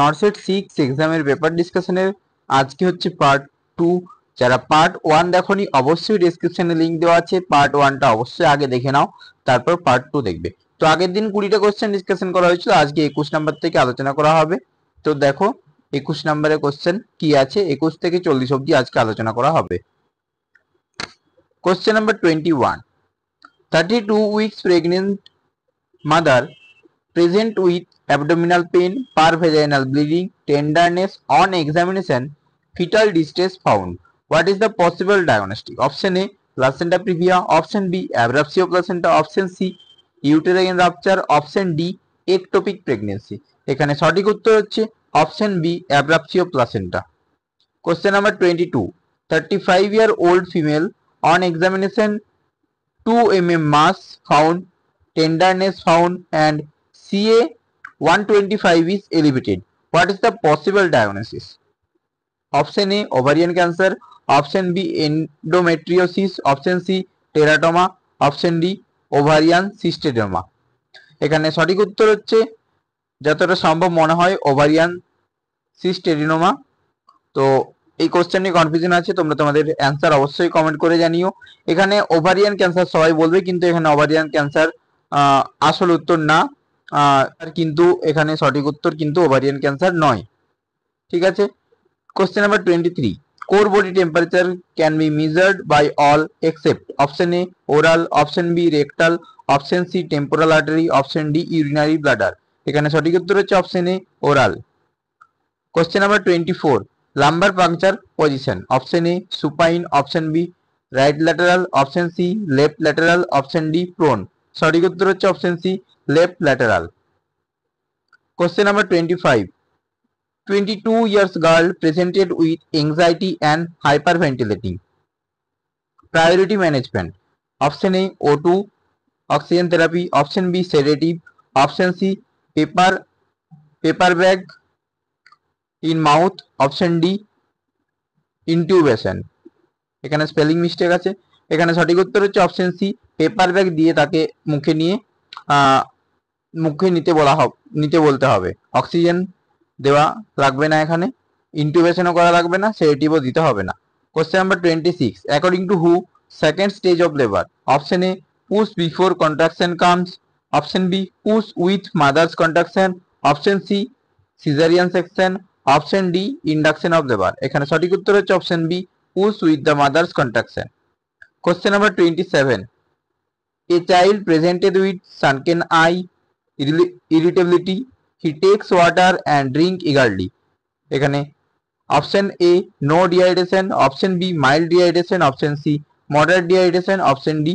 নর্সেট six এক্সামের paper ডিসকাশনের আজকে হচ্ছে পার্ট টু যারা পার্ট ওয়ান দেখনি অবশ্যই ডিসক্রিপশনে লিঙ্ক দেওয়া আছে পার্ট ওয়ানটা অবশ্যই আগে দেখে নাও তারপর পার্ট টু দেখবে তো আগের দিন কুড়িটা কোশ্চেন ডিসকাশন করা হয়েছিল আজকে একুশ নাম্বার থেকে আলোচনা করা হবে তো দেখো একুশ নাম্বারের কোশ্চেন কি আছে একুশ থেকে চল্লিশ অবধি আজকে আলোচনা করা হবে question number twenty one thirty two weeks pregnant mother present with abdominal pain, parvaginal bleeding, tenderness on examination, fetal distress found. What is the possible diagnostic? Option A placenta previa, option B abruptio placenta, option C uterine rupture, option D ectopic pregnancy. এখানে সঠিক উত্তর হচ্ছে option B abruptio placenta question number twenty two thirty five year old female on examination two M M mass found tenderness found and CA 125 is elevated. What is the possible diagnosis? Option A ovarian cancer, option B endometriosis, option C teratoma, option D ovarian cystidoma. এখানে সঠিক উত্তর হচ্ছে যতটা সম্ভব মনে হয় ovarian সিস্টেরিনোমা তো এই কোশ্চেন নিয়ে কনফিউশন আছে তোমরা তোমাদের অ্যান্সার অবশ্যই কমেন্ট করে জানিও এখানে ওভারিয়ান ক্যান্সার সবাই বলবে কিন্তু এখানে ওভারিয়ান ক্যান্সার আসল উত্তর না আর কিন্তু এখানে সঠিক উত্তর কিন্তু ওভারিয়ান ক্যান্সার নয় ঠিক আছে question number twenty three core body temperature can be measured by all except option A oral option B rectal option C temporal artery option D urinary bladder এখানে সঠিক উত্তর হচ্ছে option A oral question number twenty four lumbar puncture position option A supine option B right lateral option C left lateral option D prone সঠিক উত্তর হচ্ছে option C left lateral. Question number 25. 22 years girl presented with anxiety and hyperventilating. Priority management. Option A O2, oxygen therapy. Option B sedative. Option C paper paper bag in mouth. Option D intubation. এখানে spelling mistake আছে এখানে সঠিক উত্তর হচ্ছে option C paper bag দিয়ে তাকে মুখে নিয়ে মুখে নিতে বলা হোক নিতে বলতে হবে অক্সিজেন দেওয়া লাগবে না এখানে ইনটিউবেশনও করা লাগবে না সেটিভও দিতে হবে না question number twenty six according to হু second stage of labour option A push before contraction comes option B push with mother's contraction option C caesarean section option D induction of labour এখানে সঠিক উত্তর হচ্ছে option B push with the mother's contraction question number twenty seven a child presented with sunken eye irritability he takes water and drink eagerly এখানে option A no dehydration option B mild dehydration option C moderate dehydration option D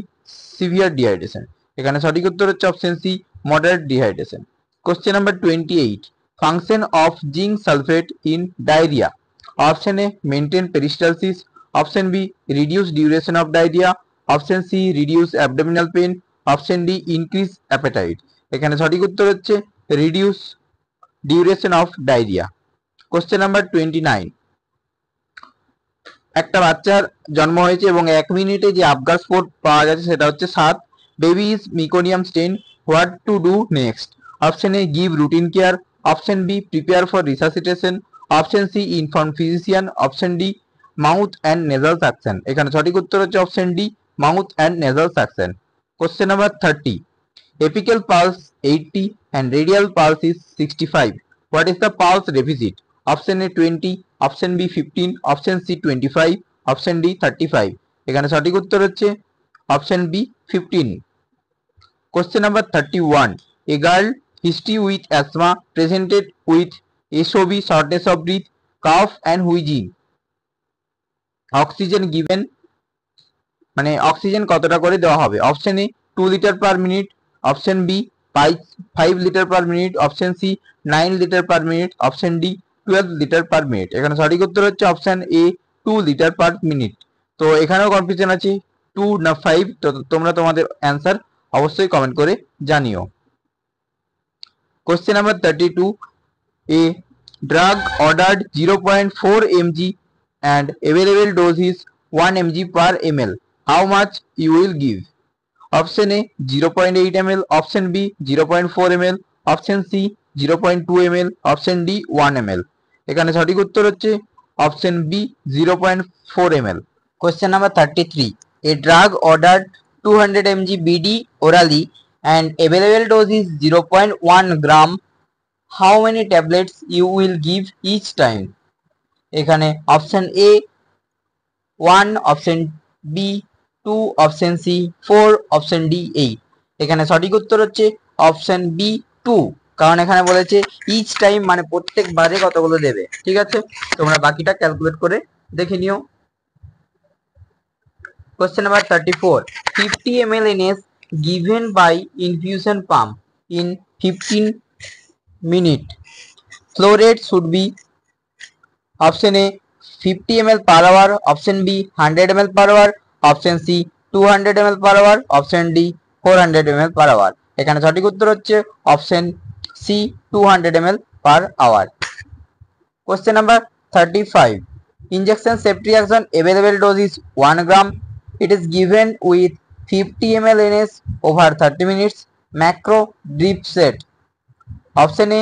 severe dehydration এখানে সঠিক উত্তর হচ্ছে option C moderate dehydration question number twenty eight function of zinc sulphate in diarrhoea option A maintain peristalsis option B reduce duration of diarrhoea option C reduce abdominal pain option D increase appetite এখানে সঠিক উত্তর হচ্ছে reduce duration of diarrhoea question number twenty nine একটা বাচ্চার জন্ম হয়েছে এবং এক মিনিটে যে আবগার স্পোর্ট পাওয়া গেছে সেটা হচ্ছে সাত baby is meconium stain what to do next option A give routine care option B prepare for resuscitation option C inform physician option D mouth and nasal suction এখানে সঠিক উত্তর হচ্ছে option D mouth and nasal suction question number thirty apical pulse 80 and radial pulse is 65. What is the pulse deficit? Option A 20, option B 15, option C 25, option D 35. এখানে সঠিক উত্তর হচ্ছে option B 15. Question number 31. A girl history with asthma presented with SOB shortness of breath, cough and wheezing. Oxygen given মানে oxygen কতটা করে দেওয়া হবে option A two litre per minute option B five litre per minute option C nine litre per minute option D twelve litre per minute এখানে সঠিক উত্তর হচ্ছে option A two litre per minute তো এখানেও কনফিউশন আছে two না five তো তোমরা তোমাদের অ্যান্সার অবশ্যই কমেন্ট করে জানিও question number thirty two a drug zero drug ordered 0.4 mg and available dose is 1 per M L how much you will give option A zero point eight M L option B zero point four M L option C zero point two M L option D one M L এখানে সঠিক উত্তর হচ্ছে option B zero point four M L question number thirty three a drug order two hundred M G BD orally and dose is zero point one gram how many tablets you will give each time এখানে option A one option B two option C four option D eight এখানে সঠিক উত্তর হচ্ছে option B two কারণ এখানে বলেছে each time মানে প্রত্যেকবারে কতগুলো দেবে ঠিক আছে তোমরা বাকিটা ক্যালকুলেট করে দেখে নিও question number thirty four fifty M L is given by infusion pump in fifteen minute flow rate rate should be option A fifty M L per hour option B hundred M L per hour option C two hundred M L per hour option D four hundred M L per hour এখানে সঠিক উত্তর হচ্ছে option C two hundred M L per hour question number thirty five injection safety action available dose is one gram it is given with fifty M L NS over thirty minutes macro drip set option A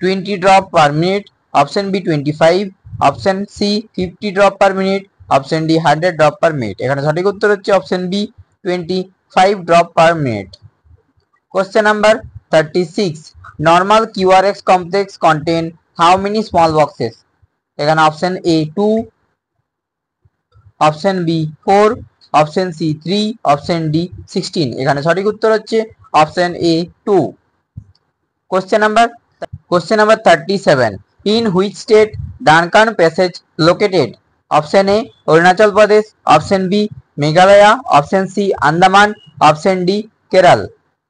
twenty drop per minute option B twenty five option C fifty drop per minute option D hundred drop per minute এখানে সঠিক উত্তর হচ্ছে option B twenty five drop per minute question number thirty six normal X complex contain how many small boxes এখানে option A two option B four option C three option D sixteen এখানে সঠিক উত্তর হচ্ছে option A two question number question number thirty seven in which state Duncan Passage located option A Arunachal Pradesh option B Meghalaya option C Andaman option D Kerala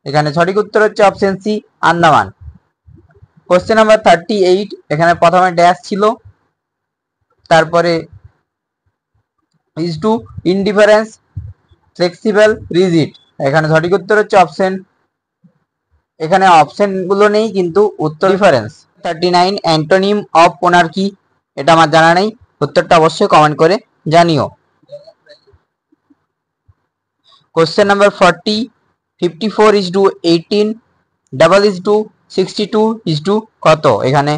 এখানে সঠিক উত্তর হচ্ছে option C Andaman question number thirty eight এখানে প্রথমে ড্যাশ ছিল তারপরে is to indifference flexible rigid এখানে সঠিক উত্তর হচ্ছে অপশন এখানে অপশনগুলো নেই কিন্তু উত্তর difference thirty nine antonym of panarchy এটা আমার জানা নেই উত্তরটা অবশ্যই কমেন্ট করে জানিও question number forty fifty four is to eighteen double is to sixty two is to কত এখানে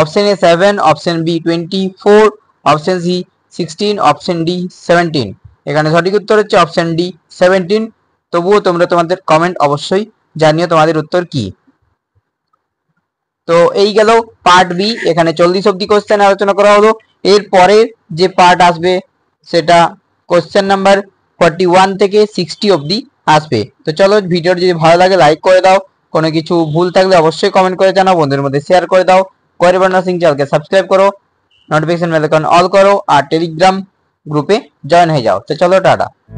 option A seven option B twenty four option C sixteen option D seventeen এখানে সঠিক উত্তর হচ্ছে অপশন ডি সেভেন্টিন তবুও তোমরা তোমাদের comment অবশ্যই জানিও তোমাদের উত্তর কি তো এই গেল পার্ট বি এখানে চল্লিশ অব্দি কোশ্চেন আলোচনা করা হলো এর পরের যে পার্ট আসবে সেটা কোশ্চেন নাম্বার ফর্টি ওয়ান থেকে সিক্সটি অবধি আসবে তো চলো ভিডিওটি যদি ভালো লাগে লাইক করে দাও কোনো কিছু ভুল থাকলে অবশ্যই কমেন্ট করে জানাও বন্ধুদের মধ্যে শেয়ার করে দাও করে করিবার সিং চ্যানেলকে সাবস্ক্রাইব করো নোটিফিকেশন বেল অল করো আর টেলিগ্রাম গ্রুপে জয়েন হয়ে যাও তো চলো টাটা